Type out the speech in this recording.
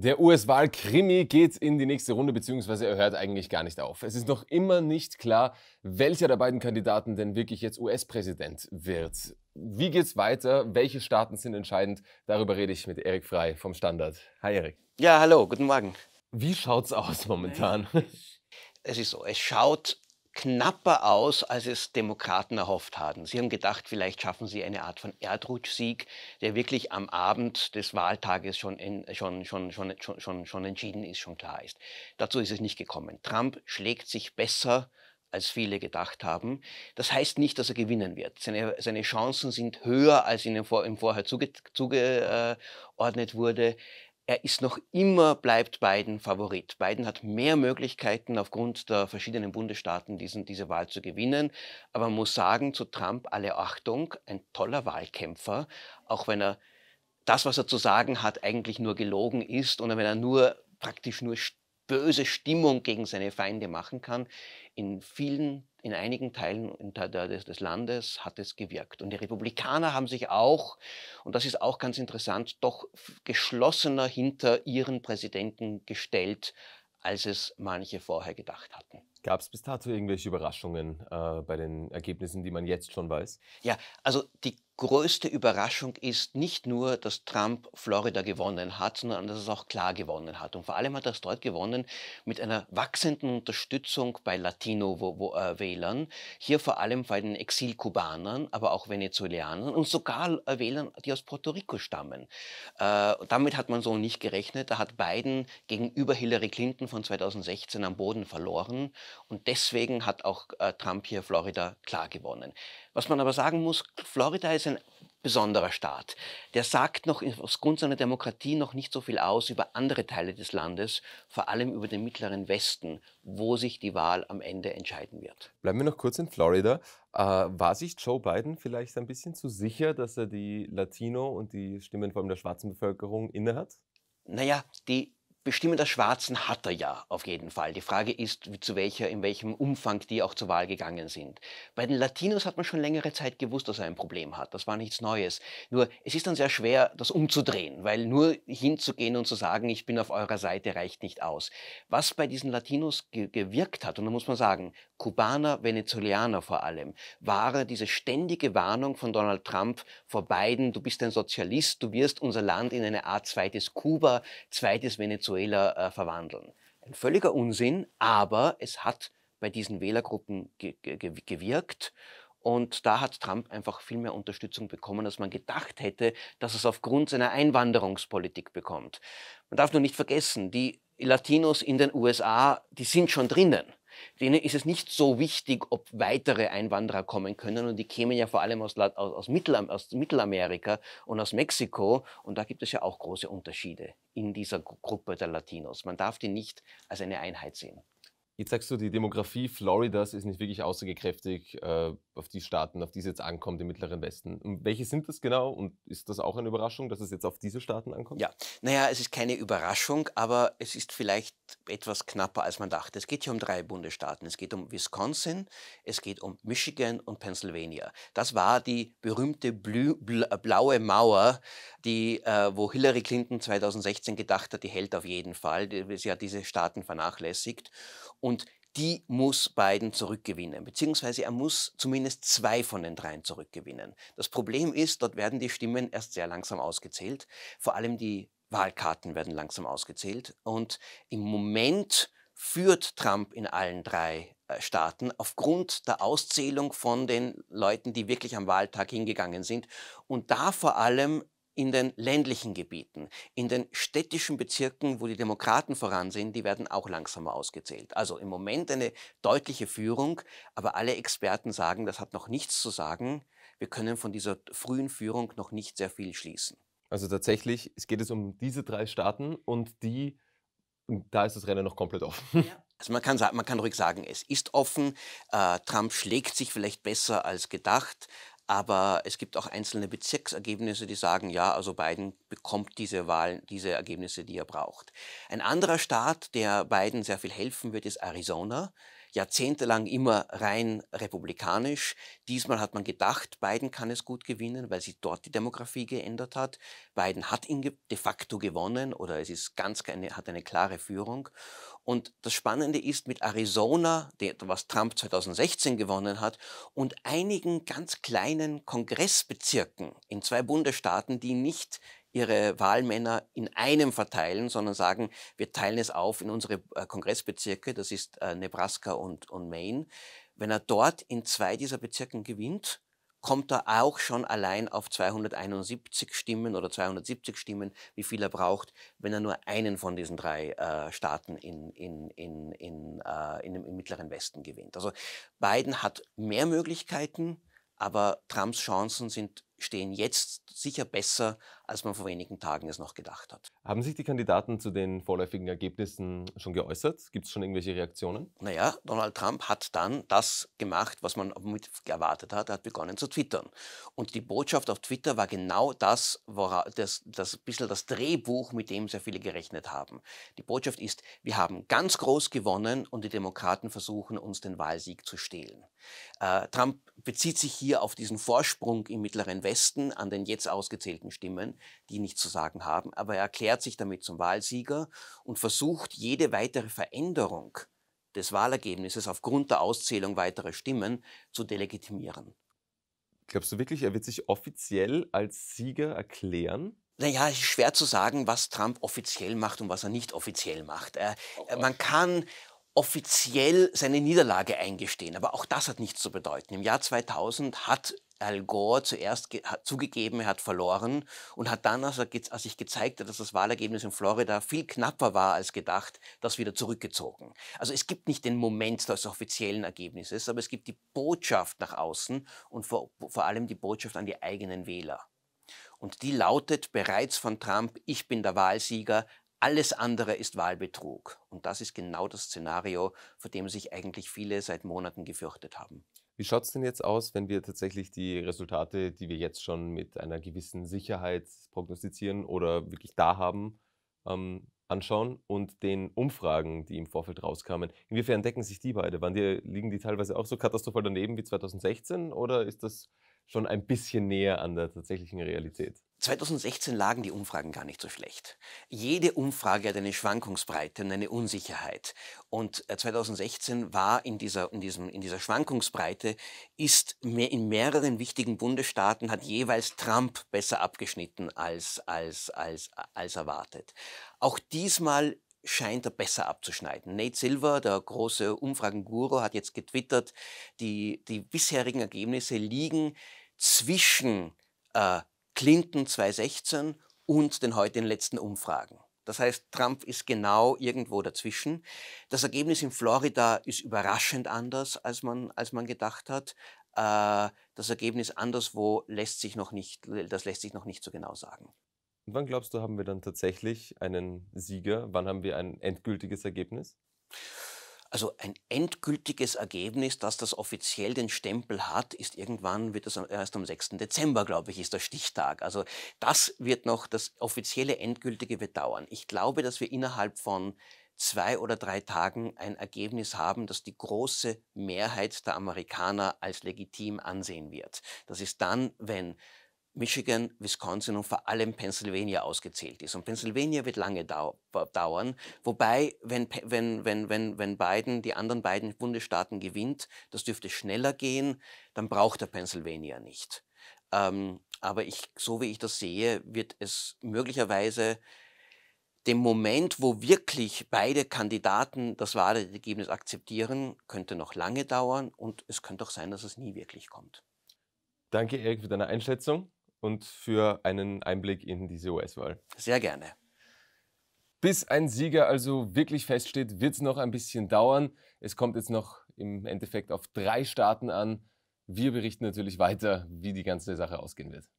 Der US-Wahl-Krimi geht in die nächste Runde, beziehungsweise er hört eigentlich gar nicht auf. Es ist noch immer nicht klar, welcher der beiden Kandidaten denn wirklich jetzt US-Präsident wird. Wie geht's weiter? Welche Staaten sind entscheidend? Darüber rede ich mit Erik Frei vom Standard. Hi Erik. Ja, hallo, guten Morgen. Wie schaut's aus momentan? Es ist so, es schaut knapper aus, als es Demokraten erhofft hatten. Sie haben gedacht, vielleicht schaffen sie eine Art von Erdrutschsieg, der wirklich am Abend des Wahltages schon, in, schon, schon, schon, schon, schon, schon entschieden ist, schon klar ist. Dazu ist es nicht gekommen. Trump schlägt sich besser als viele gedacht haben. Das heißt nicht, dass er gewinnen wird. Seine, seine Chancen sind höher, als ihnen vor, ihm vorher zugeordnet zuge, äh, wurde er ist noch immer, bleibt Biden Favorit. Biden hat mehr Möglichkeiten, aufgrund der verschiedenen Bundesstaaten diesen, diese Wahl zu gewinnen. Aber man muss sagen, zu Trump alle Achtung, ein toller Wahlkämpfer, auch wenn er das, was er zu sagen hat, eigentlich nur gelogen ist und wenn er nur praktisch nur böse Stimmung gegen seine Feinde machen kann. In vielen in einigen Teilen des Landes hat es gewirkt. Und die Republikaner haben sich auch, und das ist auch ganz interessant, doch geschlossener hinter ihren Präsidenten gestellt, als es manche vorher gedacht hatten. Gab es bis dato irgendwelche Überraschungen äh, bei den Ergebnissen, die man jetzt schon weiß? Ja, also die größte Überraschung ist nicht nur, dass Trump Florida gewonnen hat, sondern dass es auch klar gewonnen hat. Und vor allem hat er es dort gewonnen mit einer wachsenden Unterstützung bei Latino-Wählern, hier vor allem bei den Exilkubanern, aber auch Venezuelanern und sogar äh, Wählern, die aus Puerto Rico stammen. Äh, damit hat man so nicht gerechnet. Da hat Biden gegenüber Hillary Clinton von 2016 am Boden verloren und deswegen hat auch äh, Trump hier Florida klar gewonnen. Was man aber sagen muss, Florida ist ein besonderer Staat. Der sagt noch aufgrund seiner Demokratie noch nicht so viel aus über andere Teile des Landes, vor allem über den mittleren Westen, wo sich die Wahl am Ende entscheiden wird. Bleiben wir noch kurz in Florida. Äh, war sich Joe Biden vielleicht ein bisschen zu sicher, dass er die Latino und die Stimmen vor allem der schwarzen Bevölkerung innehat? Naja, die Bestimmen der Schwarzen hat er ja auf jeden Fall. Die Frage ist, zu welcher, in welchem Umfang die auch zur Wahl gegangen sind. Bei den Latinos hat man schon längere Zeit gewusst, dass er ein Problem hat. Das war nichts Neues. Nur es ist dann sehr schwer, das umzudrehen, weil nur hinzugehen und zu sagen, ich bin auf eurer Seite, reicht nicht aus. Was bei diesen Latinos ge gewirkt hat, und da muss man sagen, Kubaner, Venezuelaner vor allem, war diese ständige Warnung von Donald Trump vor Biden, du bist ein Sozialist, du wirst unser Land in eine Art zweites Kuba, zweites Venezuela Venezuela äh, verwandeln. Ein völliger Unsinn, aber es hat bei diesen Wählergruppen ge ge gewirkt. Und da hat Trump einfach viel mehr Unterstützung bekommen, als man gedacht hätte, dass es aufgrund seiner Einwanderungspolitik bekommt. Man darf nur nicht vergessen, die Latinos in den USA, die sind schon drinnen denen ist es nicht so wichtig, ob weitere Einwanderer kommen können. Und die kämen ja vor allem aus, aus, Mittelam aus Mittelamerika und aus Mexiko. Und da gibt es ja auch große Unterschiede in dieser Gruppe der Latinos. Man darf die nicht als eine Einheit sehen. Jetzt sagst du, die Demografie Floridas ist nicht wirklich aussagekräftig äh, auf die Staaten, auf die es jetzt ankommt im Mittleren Westen. Und welche sind das genau? Und ist das auch eine Überraschung, dass es jetzt auf diese Staaten ankommt? Ja, naja, es ist keine Überraschung, aber es ist vielleicht etwas knapper, als man dachte. Es geht hier um drei Bundesstaaten. Es geht um Wisconsin, es geht um Michigan und Pennsylvania. Das war die berühmte Blü blaue Mauer, die, äh, wo Hillary Clinton 2016 gedacht hat, die hält auf jeden Fall. Sie hat diese Staaten vernachlässigt. Und die muss Biden zurückgewinnen, beziehungsweise er muss zumindest zwei von den dreien zurückgewinnen. Das Problem ist, dort werden die Stimmen erst sehr langsam ausgezählt, vor allem die Wahlkarten werden langsam ausgezählt und im Moment führt Trump in allen drei äh, Staaten aufgrund der Auszählung von den Leuten, die wirklich am Wahltag hingegangen sind und da vor allem in den ländlichen Gebieten, in den städtischen Bezirken, wo die Demokraten voran sind, die werden auch langsamer ausgezählt. Also im Moment eine deutliche Führung, aber alle Experten sagen, das hat noch nichts zu sagen. Wir können von dieser frühen Führung noch nicht sehr viel schließen. Also tatsächlich, es geht es um diese drei Staaten und die, da ist das Rennen noch komplett offen. Ja. Also man kann, man kann ruhig sagen, es ist offen. Äh, Trump schlägt sich vielleicht besser als gedacht. Aber es gibt auch einzelne Bezirksergebnisse, die sagen, ja, also Biden bekommt diese Wahlen, diese Ergebnisse, die er braucht. Ein anderer Staat, der Biden sehr viel helfen wird, ist Arizona jahrzehntelang immer rein republikanisch. Diesmal hat man gedacht, Biden kann es gut gewinnen, weil sich dort die Demografie geändert hat. Biden hat ihn de facto gewonnen oder es ist ganz keine, hat eine klare Führung. Und das Spannende ist mit Arizona, was Trump 2016 gewonnen hat, und einigen ganz kleinen Kongressbezirken in zwei Bundesstaaten, die nicht ihre Wahlmänner in einem verteilen, sondern sagen, wir teilen es auf in unsere äh, Kongressbezirke, das ist äh, Nebraska und, und Maine. Wenn er dort in zwei dieser Bezirken gewinnt, kommt er auch schon allein auf 271 Stimmen oder 270 Stimmen, wie viel er braucht, wenn er nur einen von diesen drei äh, Staaten in, in, in, in, äh, in dem, im Mittleren Westen gewinnt. Also Biden hat mehr Möglichkeiten, aber Trumps Chancen sind, stehen jetzt sicher besser als man vor wenigen Tagen es noch gedacht hat. Haben sich die Kandidaten zu den vorläufigen Ergebnissen schon geäußert? Gibt es schon irgendwelche Reaktionen? Naja, Donald Trump hat dann das gemacht, was man erwartet hat. Er hat begonnen zu twittern. Und die Botschaft auf Twitter war genau das, wora, das, das bisschen das Drehbuch, mit dem sehr viele gerechnet haben. Die Botschaft ist, wir haben ganz groß gewonnen und die Demokraten versuchen uns den Wahlsieg zu stehlen. Äh, Trump bezieht sich hier auf diesen Vorsprung im Mittleren Westen an den jetzt ausgezählten Stimmen, die nichts zu sagen haben. Aber er erklärt sich damit zum Wahlsieger und versucht, jede weitere Veränderung des Wahlergebnisses aufgrund der Auszählung weiterer Stimmen zu delegitimieren. Glaubst du wirklich, er wird sich offiziell als Sieger erklären? Naja, es ist schwer zu sagen, was Trump offiziell macht und was er nicht offiziell macht. Oh äh, man kann offiziell seine Niederlage eingestehen. Aber auch das hat nichts zu bedeuten. Im Jahr 2000 hat Al Gore zuerst hat zugegeben, er hat verloren und hat dann, als, er, als sich gezeigt hat, dass das Wahlergebnis in Florida viel knapper war als gedacht, das wieder zurückgezogen. Also es gibt nicht den Moment des offiziellen Ergebnisses, aber es gibt die Botschaft nach außen und vor, vor allem die Botschaft an die eigenen Wähler. Und die lautet bereits von Trump, ich bin der Wahlsieger, alles andere ist Wahlbetrug. Und das ist genau das Szenario, vor dem sich eigentlich viele seit Monaten gefürchtet haben. Wie schaut es denn jetzt aus, wenn wir tatsächlich die Resultate, die wir jetzt schon mit einer gewissen Sicherheit prognostizieren oder wirklich da haben, ähm, anschauen und den Umfragen, die im Vorfeld rauskamen? Inwiefern decken sich die beide? Waren die, liegen die teilweise auch so katastrophal daneben wie 2016 oder ist das schon ein bisschen näher an der tatsächlichen Realität. 2016 lagen die Umfragen gar nicht so schlecht. Jede Umfrage hat eine Schwankungsbreite und eine Unsicherheit. Und 2016 äh, war in dieser, in diesem, in dieser Schwankungsbreite, ist mehr in mehreren wichtigen Bundesstaaten hat jeweils Trump besser abgeschnitten als, als, als, als erwartet. Auch diesmal scheint er besser abzuschneiden. Nate Silver, der große Umfragenguru, hat jetzt getwittert, die, die bisherigen Ergebnisse liegen zwischen äh, Clinton 2016 und den heutigen letzten Umfragen. Das heißt, Trump ist genau irgendwo dazwischen. Das Ergebnis in Florida ist überraschend anders, als man, als man gedacht hat. Äh, das Ergebnis anderswo lässt sich noch nicht, das lässt sich noch nicht so genau sagen. Und wann glaubst du, haben wir dann tatsächlich einen Sieger? Wann haben wir ein endgültiges Ergebnis? Also ein endgültiges Ergebnis, das das offiziell den Stempel hat, ist irgendwann, wird das erst am 6. Dezember, glaube ich, ist der Stichtag. Also das wird noch, das offizielle endgültige wird dauern. Ich glaube, dass wir innerhalb von zwei oder drei Tagen ein Ergebnis haben, das die große Mehrheit der Amerikaner als legitim ansehen wird. Das ist dann, wenn Michigan, Wisconsin und vor allem Pennsylvania ausgezählt ist. Und Pennsylvania wird lange dauern. Wobei, wenn, wenn, wenn, wenn, wenn Biden die anderen beiden Bundesstaaten gewinnt, das dürfte schneller gehen, dann braucht er Pennsylvania nicht. Ähm, aber ich, so wie ich das sehe, wird es möglicherweise dem Moment, wo wirklich beide Kandidaten das Wahlergebnis akzeptieren, könnte noch lange dauern und es könnte auch sein, dass es nie wirklich kommt. Danke, Erik, für deine Einschätzung und für einen Einblick in diese US-Wahl. Sehr gerne. Bis ein Sieger also wirklich feststeht, wird es noch ein bisschen dauern. Es kommt jetzt noch im Endeffekt auf drei Staaten an. Wir berichten natürlich weiter, wie die ganze Sache ausgehen wird.